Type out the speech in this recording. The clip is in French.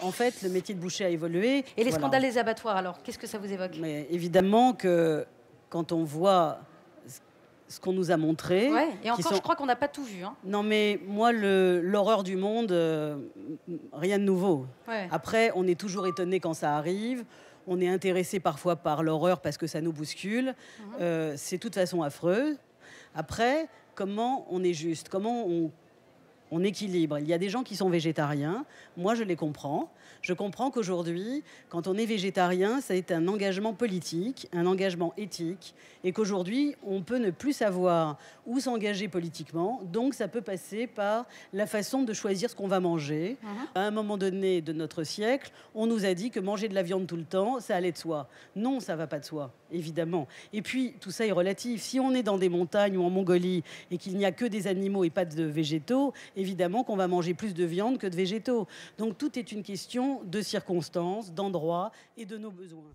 En fait, le métier de boucher a évolué. Et les scandales des abattoirs, alors, qu'est-ce que ça vous évoque Évidemment que quand on voit ce qu'on nous a montré. Et encore, je crois qu'on n'a pas tout vu. Hein. Non, mais moi, l'horreur du monde, euh, rien de nouveau. Après, on est toujours étonné quand ça arrive. On est intéressé parfois par l'horreur parce que ça nous bouscule. Mmh. Euh, c'est de toute façon affreux. Après, comment on est juste Comment on on équilibre. Il y a des gens qui sont végétariens, moi je les comprends. Je comprends qu'aujourd'hui, quand on est végétarien, ça est un engagement politique, un engagement éthique, et qu'aujourd'hui, on peut ne plus savoir où s'engager politiquement, donc ça peut passer par la façon de choisir ce qu'on va manger. Uh-huh. À un moment donné de notre siècle, on nous a dit que manger de la viande tout le temps, ça allait de soi. Non, ça va pas de soi, évidemment. Et puis, tout ça est relatif. Si on est dans des montagnes ou en Mongolie et qu'il n'y a que des animaux et pas de végétaux, évidemment qu'on va manger plus de viande que de végétaux. Donc tout est une question de circonstances, d'endroits et de nos besoins.